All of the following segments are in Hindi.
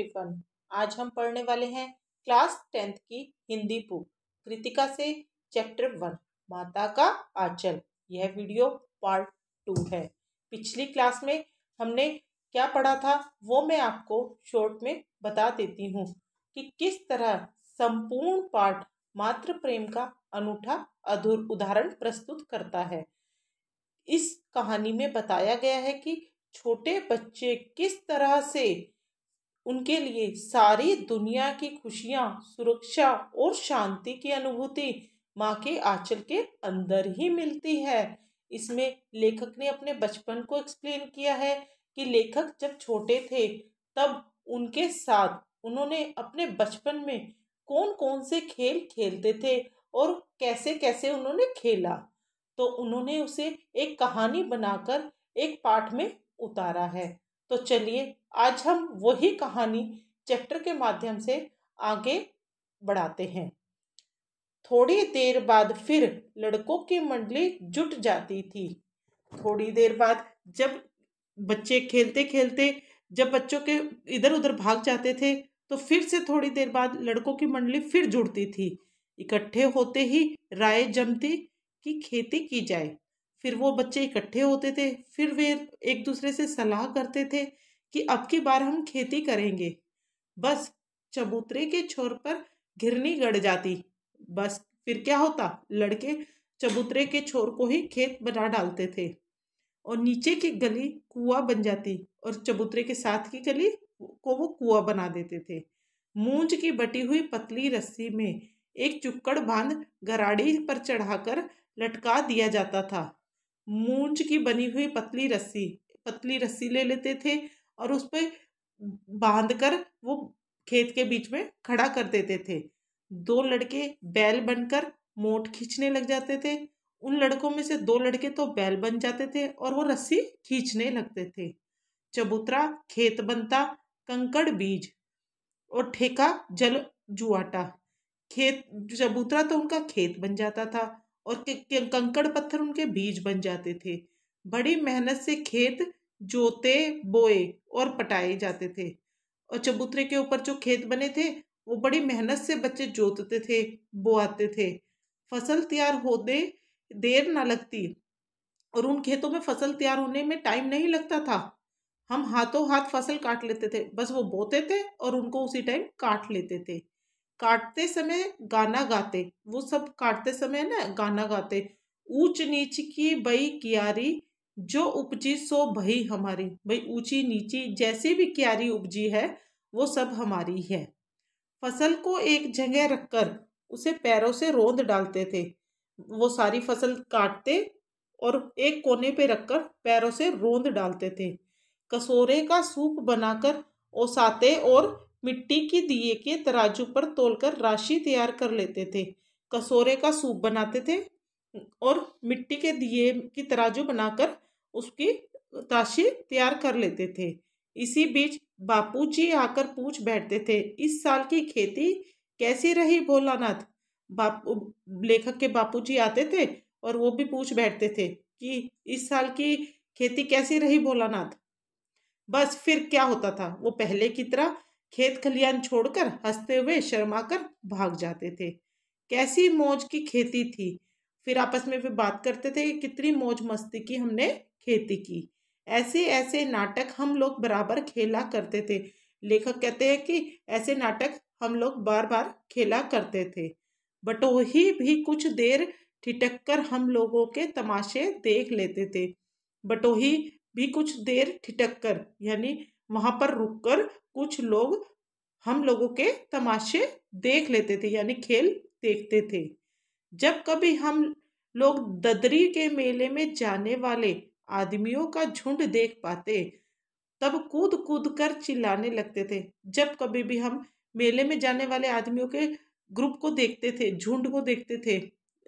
एवरीवन आज हम पढ़ने वाले हैं क्लास टेंथ की हिंदी बुक कृतिका से चैप्टर वन माता का आंचल यह वीडियो पार्ट टू है पिछली क्लास में हमने क्या पढ़ा था वो मैं आपको शॉर्ट में बता देती हूँ कि किस तरह संपूर्ण पाठ मात्र प्रेम का अनूठा अधूर उदाहरण प्रस्तुत करता है इस कहानी में बताया गया है कि छोटे बच्चे किस तरह से उनके लिए सारी दुनिया की खुशियाँ सुरक्षा और शांति की अनुभूति माँ के आंचल के अंदर ही मिलती है इसमें लेखक ने अपने बचपन को एक्सप्लेन किया है कि लेखक जब छोटे थे तब उनके साथ उन्होंने अपने बचपन में कौन कौन से खेल खेलते थे और कैसे कैसे उन्होंने खेला तो उन्होंने उसे एक कहानी बनाकर एक पाठ में उतारा है तो चलिए आज हम वही कहानी चैप्टर के माध्यम से आगे बढ़ाते हैं थोड़ी देर बाद फिर लड़कों की मंडली जुट जाती थी थोड़ी देर बाद जब बच्चे खेलते खेलते जब बच्चों के इधर उधर भाग जाते थे तो फिर से थोड़ी देर बाद लड़कों की मंडली फिर जुड़ती थी इकट्ठे होते ही राय जमती कि खेती की जाए फिर वो बच्चे इकट्ठे होते थे फिर वे एक दूसरे से सलाह करते थे कि अब की बार हम खेती करेंगे बस चबूतरे के छोर पर घिरनी गड़ जाती बस फिर क्या होता लड़के चबूतरे के छोर को ही खेत बना डालते थे और नीचे की गली कुआ बन जाती और चबूतरे के साथ की गली को वो कुआ बना देते थे मूंज की बटी हुई पतली रस्सी में एक चुक्कड़ बांध गराड़ी पर चढ़ाकर लटका दिया जाता था मूंछ की बनी हुई पतली रस्सी पतली रस्सी ले लेते थे और उस पर बांध कर वो खेत के बीच में खड़ा कर देते थे दो लड़के बैल बनकर मोट खींचने लग जाते थे उन लड़कों में से दो लड़के तो बैल बन जाते थे और वो रस्सी खींचने लगते थे चबूतरा खेत बनता कंकड़ बीज और ठेका जल जुआटा खेत चबूतरा तो उनका खेत बन जाता था और कंकड़ पत्थर उनके बीज बन जाते थे बड़ी मेहनत से खेत जोते बोए और पटाए जाते थे और चबूतरे के ऊपर जो खेत बने थे वो बड़ी मेहनत से बच्चे जोतते थे बोआते थे फसल तैयार होने देर ना लगती और उन खेतों में फसल तैयार होने में टाइम नहीं लगता था हम हाथों हाथ फसल काट लेते थे बस वो बोते थे और उनको उसी टाइम काट लेते थे काटते समय गाना गाते वो सब काटते समय ना गाना गाते ऊंच नीच की बई क्यारी जो उपजी सो भई हमारी भाई ऊंची नीची जैसी भी क्यारी उपजी है वो सब हमारी है फसल को एक जगह रखकर उसे पैरों से रोंद डालते थे वो सारी फसल काटते और एक कोने पे रखकर पैरों से रोंद डालते थे कसोरे का सूप बनाकर ओसाते और मिट्टी की दिए के तराजू पर तोलकर राशि तैयार कर लेते थे कसोरे का सूप बनाते थे और मिट्टी के दिए की तराजू बनाकर उसकी राशि तैयार कर लेते थे इसी बीच बापू जी आकर पूछ बैठते थे इस साल की खेती कैसी रही भोलानाथ बापू लेखक के बापू जी आते थे और वो भी पूछ बैठते थे कि इस साल की खेती कैसी रही भोलानाथ बस फिर क्या होता था वो पहले की तरह खेत खलियान छोड़कर हंसते हुए शर्माकर भाग जाते थे कैसी मौज की खेती थी फिर आपस में वे बात करते थे कि कितनी मौज मस्ती की हमने खेती की ऐसे ऐसे नाटक हम लोग बराबर खेला करते थे लेखक कहते हैं कि ऐसे नाटक हम लोग बार बार खेला करते थे बटोही भी कुछ देर ठिटक कर हम लोगों के तमाशे देख लेते थे बटोही भी कुछ देर ठिटक कर यानी वहाँ पर रुक कर कुछ लोग हम लोगों के तमाशे देख लेते थे यानी खेल देखते थे जब कभी हम लोग ददरी के मेले में जाने वाले आदमियों का झुंड देख पाते तब कूद कूद कर चिल्लाने लगते थे जब कभी भी हम मेले में जाने वाले आदमियों के ग्रुप को देखते थे झुंड को देखते थे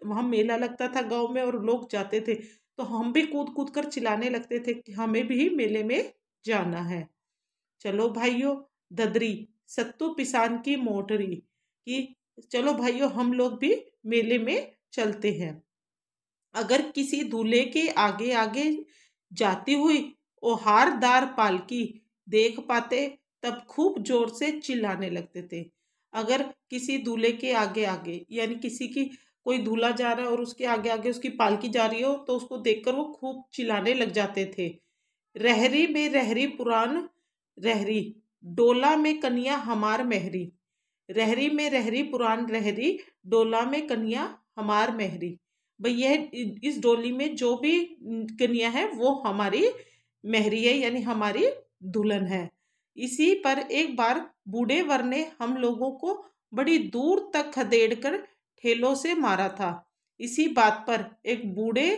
वहाँ मेला लगता था गांव में और लोग जाते थे तो हम भी कूद कूद कर चिल्लाने लगते थे कि हमें भी मेले में जाना है चलो भाइयों ददरी सत्तू पिसान की मोटरी कि चलो भाइयों हम लोग भी मेले में चलते हैं अगर किसी दूल्हे के आगे आगे जाती हुई ओहारदार पालकी देख पाते तब खूब जोर से चिल्लाने लगते थे अगर किसी दूल्हे के आगे आगे यानी किसी की कोई दूल्हा जा रहा है और उसके आगे आगे उसकी पालकी जा रही हो तो उसको देखकर वो खूब चिल्लाने लग जाते थे रहरी में रहरी पुरान रहरी डोला में कन्या हमार मेहरी रहरी में रहरी पुरान रहरी डोला में कन्या हमार मेहरी भाई यह इस डोली में जो भी कन्या है वो हमारी मेहरी है यानी हमारी दुल्हन है इसी पर एक बार बूढ़े वर ने हम लोगों को बड़ी दूर तक खदेड़ कर ठेलों से मारा था इसी बात पर एक बूढ़े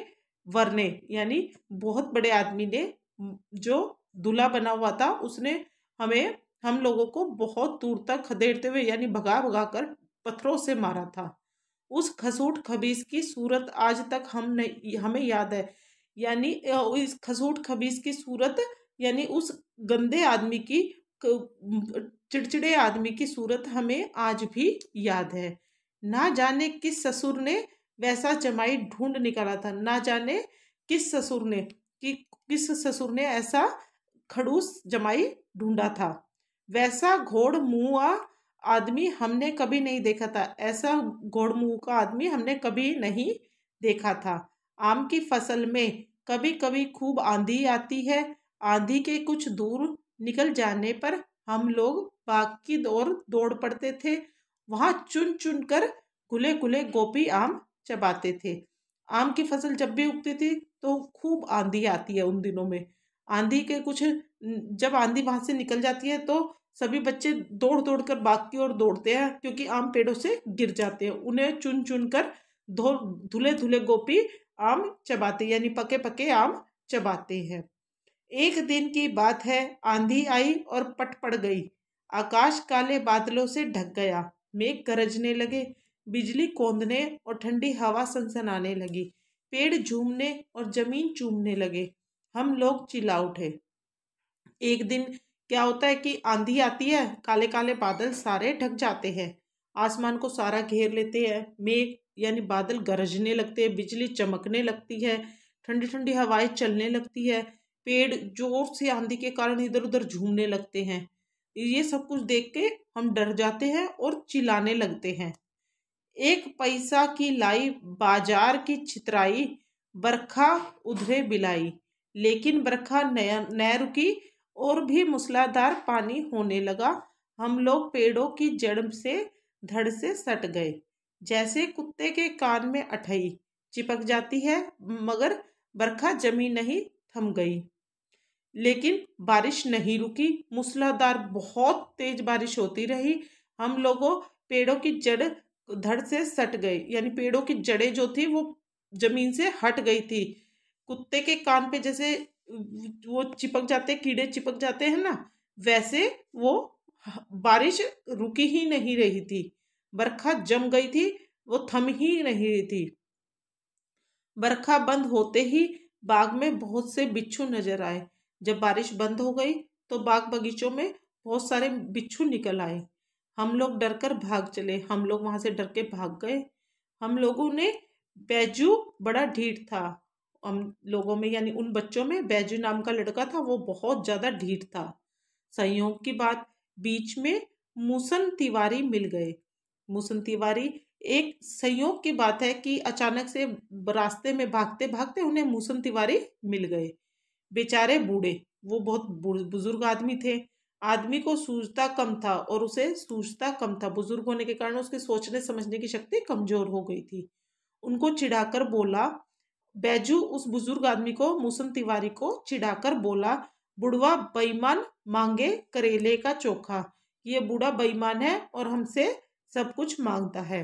वर ने यानी बहुत बड़े आदमी ने जो दूल्हा बना हुआ था उसने हमें हम लोगों को बहुत दूर तक खदेड़ते हुए यानी भगा भगा कर पत्थरों से मारा था उस खसूट खबीस की सूरत आज तक हम नहीं हमें याद है यानी इस खसूट खबीस की सूरत यानी उस गंदे आदमी की चिड़चिड़े आदमी की सूरत हमें आज भी याद है ना जाने किस ससुर ने वैसा जमाई ढूंढ निकाला था ना जाने किस ससुर ने कि किस ससुर ने ऐसा खड़ूस जमाई ढूंढा था वैसा घोड़ मुआ आदमी हमने कभी नहीं देखा था ऐसा घोड़ मुँह का आदमी हमने कभी नहीं देखा था आम की फसल में कभी कभी खूब आंधी आती है आंधी के कुछ दूर निकल जाने पर हम लोग बाग की ओर दौड़ पड़ते थे वहाँ चुन चुन कर गुले गुले गोपी आम चबाते थे आम की फसल जब भी उगती थी तो खूब आंधी आती है उन दिनों में आंधी के कुछ जब आंधी वहाँ से निकल जाती है तो सभी बच्चे दौड़ दौड़ कर बाग की ओर दौड़ते हैं क्योंकि आम पेड़ों से गिर जाते हैं उन्हें चुन चुन कर धो धुले धुले गोपी आम चबाते यानी पके पके आम चबाते हैं एक दिन की बात है आंधी आई और पट पड़ गई आकाश काले बादलों से ढक गया मेघ गरजने लगे बिजली कोंदने और ठंडी हवा सनसनाने लगी पेड़ झूमने और जमीन चूमने लगे हम लोग चिल्ला उठे एक दिन क्या होता है कि आंधी आती है काले काले बादल सारे ढक जाते हैं आसमान को सारा घेर लेते हैं मेघ यानी बादल गरजने लगते हैं बिजली चमकने लगती है ठंडी ठंडी हवाएं चलने लगती है पेड़ जोर से आंधी के कारण इधर उधर झूमने लगते हैं ये सब कुछ देख के हम डर जाते हैं और चिल्लाने लगते हैं एक पैसा की लाई बाजार की छितराई बरखा उधरे बिलाई लेकिन बरखा नया नहर रुकी और भी मूसलाधार पानी होने लगा हम लोग पेड़ों की जड़ से धड़ से सट गए जैसे कुत्ते के कान में अठई चिपक जाती है मगर बरखा जमी नहीं थम गई लेकिन बारिश नहीं रुकी मूसलाधार बहुत तेज बारिश होती रही हम लोगों पेड़ों की जड़ धड़ से सट गए यानी पेड़ों की जड़ें जो थी वो जमीन से हट गई थी कुत्ते के कान पे जैसे वो चिपक जाते कीड़े चिपक जाते हैं ना वैसे वो बारिश रुकी ही नहीं रही थी बरखा जम गई थी वो थम ही नहीं रही थी बरखा बंद होते ही बाग में बहुत से बिच्छू नजर आए जब बारिश बंद हो गई तो बाग बगीचों में बहुत सारे बिच्छू निकल आए हम लोग डर कर भाग चले हम लोग वहाँ से डर के भाग गए हम लोगों ने बैजू बड़ा ढीठ था हम लोगों में यानी उन बच्चों में बैजू नाम का लड़का था वो बहुत ज़्यादा ढीठ था संयोग की बात बीच में मूसन तिवारी मिल गए मूसन तिवारी एक संयोग की बात है कि अचानक से रास्ते में भागते भागते उन्हें मूसन तिवारी मिल गए बेचारे बूढ़े वो बहुत बुजुर्ग आदमी थे आदमी को सूझता कम था और उसे सूझता कम था बुजुर्ग होने के कारण उसके सोचने समझने की शक्ति कमजोर हो गई थी उनको चिढ़ाकर बोला बैजू उस बुजुर्ग आदमी को मौसम तिवारी को चिढ़ाकर बोला बुढ़वा बेईमान मांगे करेले का चोखा ये बूढ़ा बेईमान है और हमसे सब कुछ मांगता है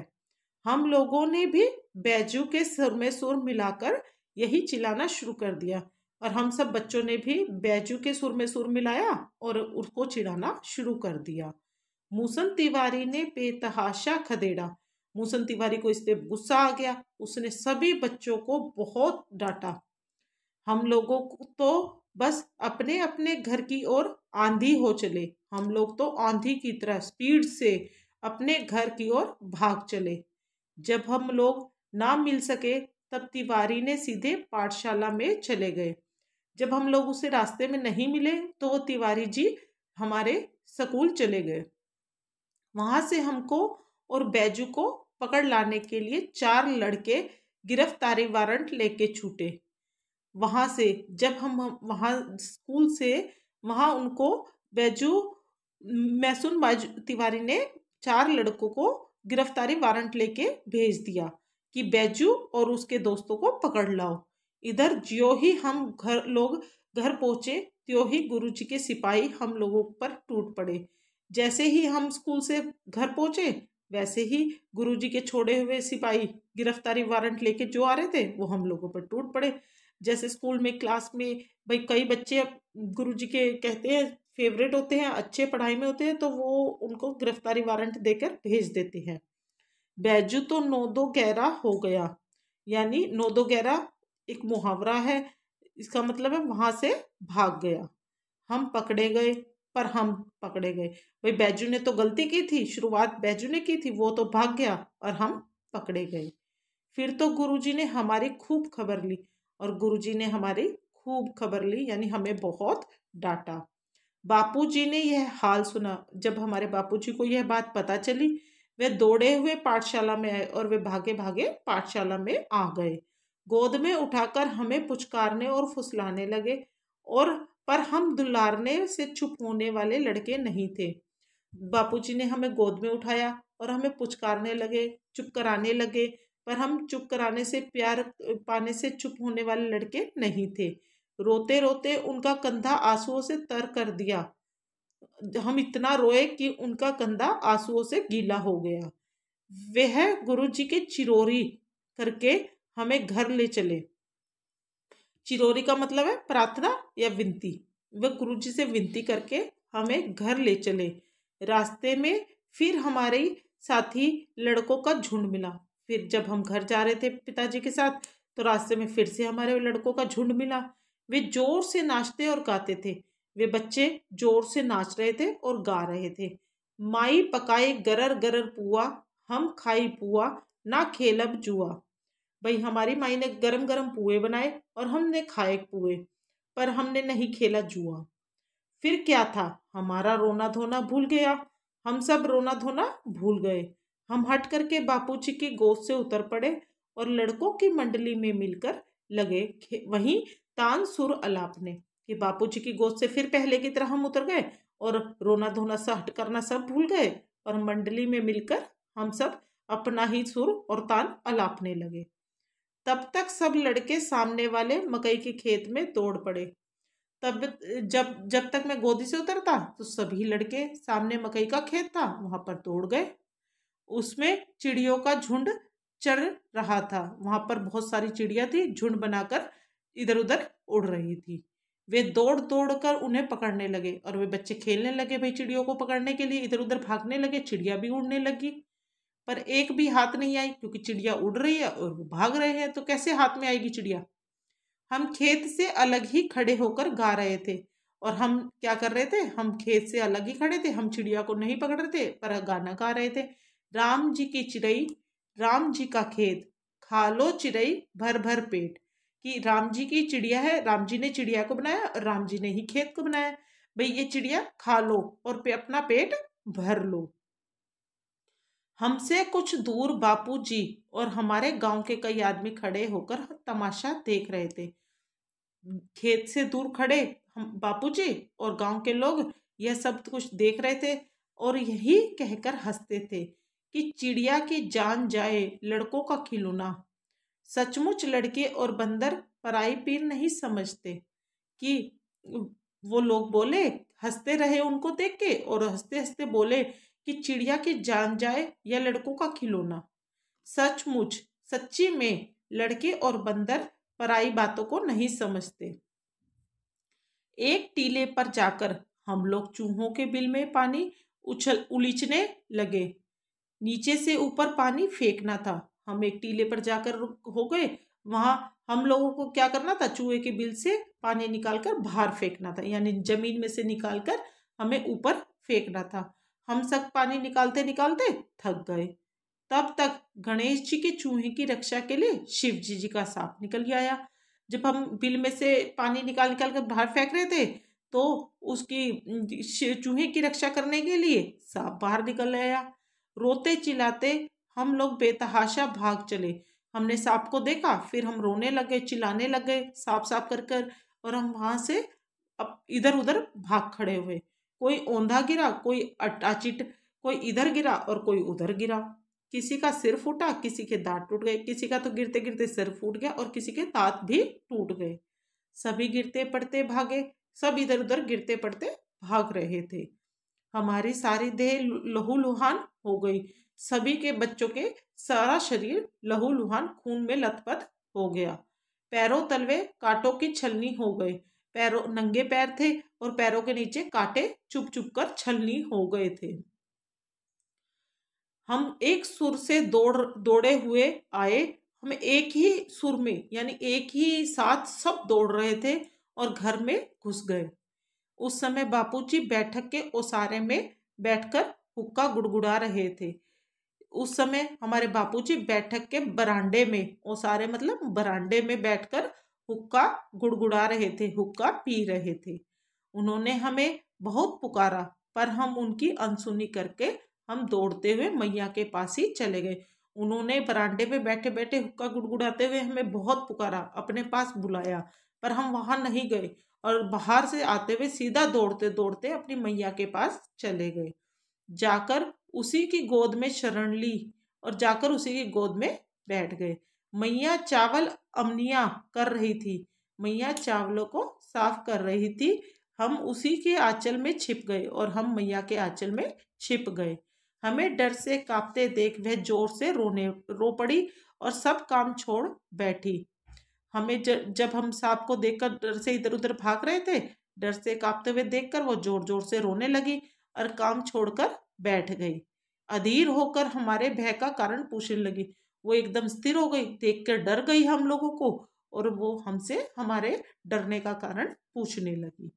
हम लोगों ने भी बैजू के सुर में सुर मिलाकर यही चिल्लाना शुरू कर दिया और हम सब बच्चों ने भी बैजू के सुर में सुर मिलाया और उसको चिढ़ाना शुरू कर दिया मूसन तिवारी ने बेतहाशा खदेड़ा मूसन तिवारी को इस पर गुस्सा आ गया उसने सभी बच्चों को बहुत डांटा हम लोगों को तो बस अपने अपने घर की ओर आंधी हो चले हम लोग तो आंधी की तरह स्पीड से अपने घर की ओर भाग चले जब हम लोग ना मिल सके तब तिवारी ने सीधे पाठशाला में चले गए जब हम लोग उसे रास्ते में नहीं मिले तो वो तिवारी जी हमारे स्कूल चले गए वहाँ से हमको और बैजू को पकड़ लाने के लिए चार लड़के गिरफ्तारी वारंट लेके छूटे वहाँ से जब हम वहाँ स्कूल से वहाँ उनको बैजू मैसून बाजू तिवारी ने चार लड़कों को गिरफ्तारी वारंट लेके भेज दिया कि बैजू और उसके दोस्तों को पकड़ लाओ इधर ज्यो ही हम घर लोग घर पहुँचे त्यों ही गुरु जी के सिपाही हम लोगों पर टूट पड़े जैसे ही हम स्कूल से घर पहुँचे वैसे ही गुरुजी के छोड़े हुए सिपाही गिरफ्तारी वारंट लेके जो आ रहे थे वो हम लोगों पर टूट पड़े जैसे स्कूल में क्लास में भाई कई बच्चे गुरु के कहते हैं फेवरेट होते हैं अच्छे पढ़ाई में होते हैं तो वो उनको गिरफ्तारी वारंट देकर भेज देते हैं बैजू तो नौ दो गहरा हो गया यानी नौ दो गहरा एक मुहावरा है इसका मतलब है वहाँ से भाग गया हम पकड़े गए पर हम पकड़े गए भाई बैजू ने तो गलती की थी शुरुआत बैजू ने की थी वो तो भाग गया और हम पकड़े गए फिर तो गुरुजी ने हमारी खूब खबर ली और गुरुजी ने हमारी खूब खबर ली यानी हमें बहुत डांटा बापूजी ने यह हाल सुना जब हमारे बापूजी को यह बात पता चली वे दौड़े हुए पाठशाला में आए और वे भागे भागे पाठशाला में आ गए गोद में उठाकर हमें पुचकारने और फुसलाने लगे और पर हम दुलारने से चुप होने वाले लड़के नहीं थे बापूजी ने हमें गोद में उठाया और हमें पुचकारने लगे चुप कराने लगे पर हम चुप कराने से प्यार पाने से चुप होने वाले लड़के नहीं थे रोते रोते उनका कंधा आंसुओं से तर कर दिया हम इतना रोए कि उनका कंधा आंसुओं से गीला हो गया वह गुरुजी के चिरोरी करके हमें घर ले चले चिरोरी का मतलब है प्रार्थना या विनती वह गुरु जी से विनती करके हमें घर ले चले रास्ते में फिर हमारे साथी लड़कों का झुंड मिला फिर जब हम घर जा रहे थे पिताजी के साथ तो रास्ते में फिर से हमारे लड़कों का झुंड मिला वे जोर से नाचते और गाते थे वे बच्चे जोर से नाच रहे थे और गा रहे थे माई पकाए गरर गरर पुआ हम खाई पुआ ना खेलब जुआ भाई हमारी माई ने गरम गरम पुए बनाए और हमने खाए पुए पर हमने नहीं खेला जुआ फिर क्या था हमारा रोना धोना भूल गया हम सब रोना धोना भूल गए हम हट करके जी की गोद से उतर पड़े और लड़कों की मंडली में मिलकर लगे वहीं तान सुर अलापने कि बापू जी की गोद से फिर पहले की तरह हम उतर गए और रोना धोना सा हट करना सब भूल गए और मंडली में मिलकर हम सब अपना ही सुर और तान अलापने लगे तब तक सब लड़के सामने वाले मकई के खेत में दौड़ पड़े तब जब जब तक मैं गोदी से उतरता तो सभी लड़के सामने मकई का खेत था वहाँ पर दौड़ गए उसमें चिड़ियों का झुंड चढ़ रहा था वहाँ पर बहुत सारी चिड़िया थी झुंड बनाकर इधर उधर उड़ रही थी वे दौड़ दौड़ कर उन्हें पकड़ने लगे और वे बच्चे खेलने लगे भाई चिड़ियों को पकड़ने के लिए इधर उधर भागने लगे चिड़िया भी उड़ने लगी पर एक भी हाथ नहीं आई क्योंकि चिड़िया उड़ रही है और वो भाग रहे हैं तो कैसे हाथ में आएगी चिड़िया हम खेत से अलग ही खड़े होकर गा रहे थे और हम क्या कर रहे थे हम खेत से अलग ही खड़े थे हम चिड़िया को नहीं पकड़ रहे थे पर गाना गा रहे थे राम जी की चिड़ई राम जी का खेत खा लो चिड़ई भर भर पेट कि राम जी की चिड़िया है राम जी ने चिड़िया को बनाया और राम जी ने ही खेत को बनाया भाई ये चिड़िया खा लो और पे अपना पेट भर लो हमसे कुछ दूर बापूजी और हमारे गांव के कई आदमी खड़े होकर तमाशा देख रहे थे खेत से दूर खड़े हम बापूजी और गांव के लोग यह सब कुछ देख रहे थे और यही कहकर हंसते थे कि चिड़िया की जान जाए लड़कों का खिलौना सचमुच लड़के और बंदर पराई पीर नहीं समझते कि वो लोग बोले हंसते रहे उनको देख के और हंसते हंसते बोले कि चिड़िया की जान जाए या लड़कों का खिलौना सचमुच सच्ची में लड़के और बंदर पराई बातों को नहीं समझते एक टीले पर जाकर हम लोग चूहों के बिल में पानी उछल उलीचने लगे नीचे से ऊपर पानी फेंकना था हम एक टीले पर जाकर हो गए वहां हम लोगों को क्या करना था चूहे के बिल से पानी निकालकर बाहर फेंकना था यानी जमीन में से निकालकर हमें ऊपर फेंकना था हम सब पानी निकालते निकालते थक गए तब तक गणेश जी के चूहे की रक्षा के लिए शिव जी जी का सांप निकल आया जब हम बिल में से पानी निकाल निकाल कर बाहर फेंक रहे थे तो उसकी चूहे की रक्षा करने के लिए सांप बाहर निकल आया रोते चिल्लाते हम लोग बेतहाशा भाग चले हमने सांप को देखा फिर हम रोने लगे चिल्लाने लगे साफ साफ कर कर और हम वहाँ से अब इधर उधर भाग खड़े हुए कोई औंधा गिरा कोई अटाचिट कोई इधर गिरा और कोई उधर गिरा किसी का सिर फूटा किसी के दांत टूट गए किसी का तो गिरते गिरते सिर फूट गया और किसी के दांत भी टूट गए सभी गिरते पड़ते भागे सब इधर उधर गिरते पड़ते भाग रहे थे हमारी सारी देह लहू लुहान हो गई सभी के बच्चों के सारा शरीर लहू लुहान खून में लथपथ हो गया पैरों तलवे कांटों की छलनी हो गए पैरों नंगे पैर थे और पैरों के नीचे कांटे चुप चुप कर छलनी हो गए थे हम एक सुर से दौड़ दौड़े हुए आए हम एक ही सुर में यानी एक ही साथ सब दौड़ रहे थे और घर में घुस गए उस समय बापूजी बैठक के ओसारे में बैठकर हुक्का गुड़गुड़ा रहे थे उस समय हमारे बापूजी बैठक के बरांडे में ओसारे मतलब बरांडे में बैठकर हुक्का गुड़गुड़ा रहे थे हुक्का पी रहे थे उन्होंने हमें बहुत पुकारा पर हम उनकी अनसुनी करके हम दौड़ते हुए मैया के पास ही चले गए उन्होंने बरांडे पे बैठे बैठे हुक्का गुड़गुड़ाते हुए हमें बहुत पुकारा अपने पास बुलाया पर हम वहाँ नहीं गए और बाहर से आते हुए सीधा दौड़ते दौड़ते अपनी मैया के पास चले गए जाकर उसी की गोद में शरण ली और जाकर उसी की गोद में बैठ गए मैया चावल अमनिया कर रही थी मैया चावलों को साफ कर रही थी हम उसी के आंचल में छिप गए और हम मैया के आंचल में छिप गए हमें डर से कांपते देख वह जोर से रोने रो पड़ी और सब काम छोड़ बैठी हमें जब हम सांप को देखकर डर से इधर उधर भाग रहे थे डर से कांपते हुए देखकर वो जोर जोर से रोने लगी और काम छोड़कर बैठ गई अधीर होकर हमारे भय का कारण पूछने लगी वो एकदम स्थिर हो गई देख कर डर गई हम लोगों को और वो हमसे हमारे डरने का कारण पूछने लगी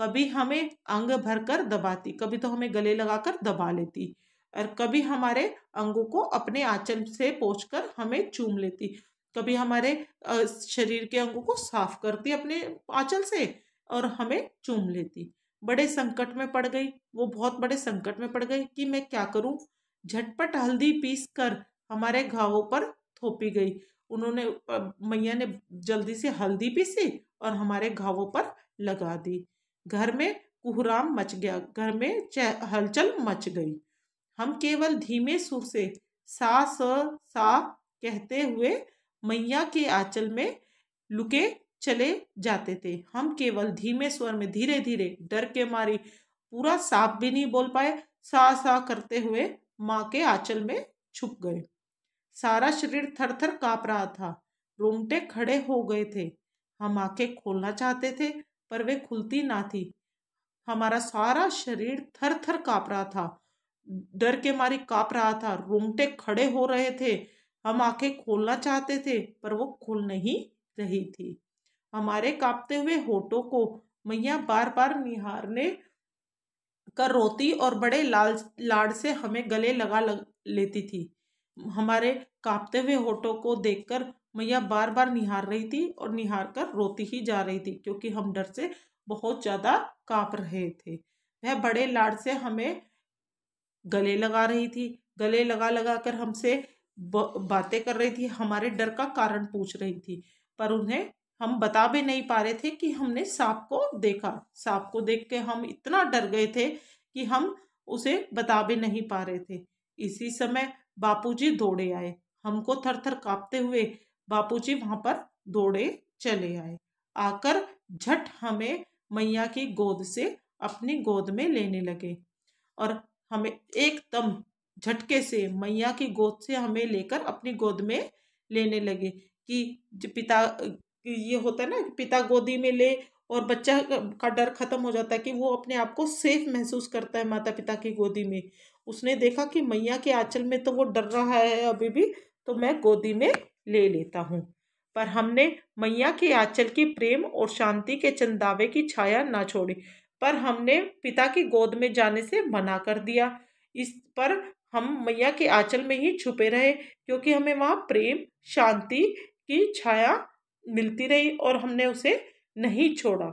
कभी हमें अंग भरकर दबाती कभी तो हमें गले लगाकर दबा लेती और कभी हमारे अंगों को अपने आंचल से पोंछकर हमें चूम लेती कभी हमारे शरीर के अंगों को साफ करती अपने आंचल से और हमें चूम लेती बड़े संकट में पड़ गई वो बहुत बड़े संकट में पड़ गई कि मैं क्या करूं झटपट हल्दी पीस कर हमारे घावों पर थोपी गई उन्होंने मैया ने जल्दी से हल्दी पीसी और हमारे घावों पर लगा दी घर में कुहराम मच गया घर में हलचल मच गई हम केवल धीमे सुर से सा स सा कहते हुए मैया के आंचल में लुके चले जाते थे हम केवल धीमे स्वर में धीरे धीरे डर के मारी पूरा साफ भी नहीं बोल पाए सा सा करते हुए माँ के आंचल में छुप गए सारा शरीर थर थर काँप रहा था रोंगटे खड़े हो गए थे हम आंखें खोलना चाहते थे पर वे खुलती ना थी हमारा सारा शरीर थर थर काँप रहा था डर के मारे काँप रहा था रोंगटे खड़े हो रहे थे हम आंखें खोलना चाहते थे पर वो खुल नहीं रही थी हमारे कांपते हुए होठों को मैया बार बार निहारने कर रोती और बड़े लाल लाड़ से हमें गले लगा लग, लेती थी हमारे कांपते हुए होठों को देखकर मैया बार बार निहार रही थी और निहार कर रोती ही जा रही थी क्योंकि हम डर से बहुत ज़्यादा काँप रहे थे वह बड़े लाड से हमें गले लगा रही थी गले लगा लगा कर हमसे बातें कर रही थी हमारे डर का कारण पूछ रही थी पर उन्हें हम बता भी नहीं पा रहे थे कि हमने सांप को देखा सांप को देख के हम इतना डर गए थे कि हम उसे बता भी नहीं पा रहे थे इसी समय बापूजी दौड़े आए हमको थर थर कांपते हुए बापूजी वहां पर दौड़े चले आए आकर झट हमें मैया की गोद से अपनी गोद में लेने लगे और हमें एकदम झटके से मैया की गोद से हमें लेकर अपनी गोद में लेने लगे कि पिता ये होता है ना पिता गोदी में ले और बच्चा का डर खत्म हो जाता है कि वो अपने आप को सेफ महसूस करता है माता पिता की गोदी में उसने देखा कि मैया के आंचल में तो वो डर रहा है अभी भी तो मैं गोदी में ले लेता हूँ पर हमने मैया के आंचल की प्रेम और शांति के चंदावे की छाया ना छोड़ी पर हमने पिता की गोद में जाने से मना कर दिया इस पर हम मैया के आंचल में ही छुपे रहे क्योंकि हमें वहाँ प्रेम शांति की छाया मिलती रही और हमने उसे नहीं छोड़ा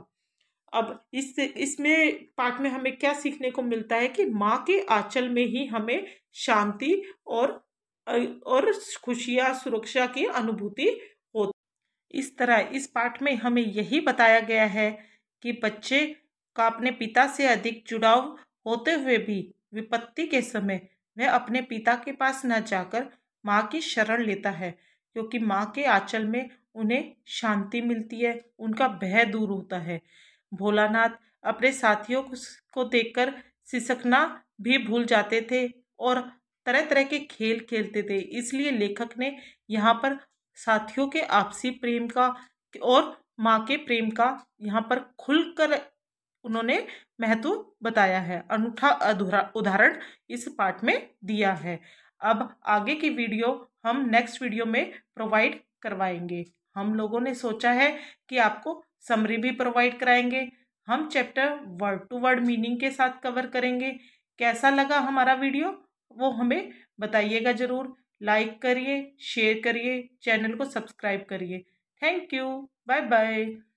अब इस इसमें पाठ में हमें क्या सीखने को मिलता है कि माँ के आंचल में ही हमें शांति और और खुशियाँ सुरक्षा की अनुभूति होती इस तरह इस पाठ में हमें यही बताया गया है कि बच्चे का अपने पिता से अधिक जुड़ाव होते हुए भी विपत्ति के समय वह अपने पिता के पास न जाकर माँ की शरण लेता है क्योंकि माँ के आंचल में उन्हें शांति मिलती है उनका भय दूर होता है भोलानाथ अपने साथियों को देखकर सिसकना भी भूल जाते थे और तरह तरह के खेल खेलते थे इसलिए लेखक ने यहाँ पर साथियों के आपसी प्रेम का और माँ के प्रेम का यहाँ पर खुलकर उन्होंने महत्व बताया है अनूठा उदाहरण इस पाठ में दिया है अब आगे की वीडियो हम नेक्स्ट वीडियो में प्रोवाइड करवाएंगे हम लोगों ने सोचा है कि आपको समरी भी प्रोवाइड कराएंगे हम chapter word to word meaning के साथ कवर करेंगे कैसा लगा हमारा वीडियो वो हमें बताइएगा ज़रूर लाइक करिए शेयर करिए चैनल को सब्सक्राइब करिए थैंक यू बाय बाय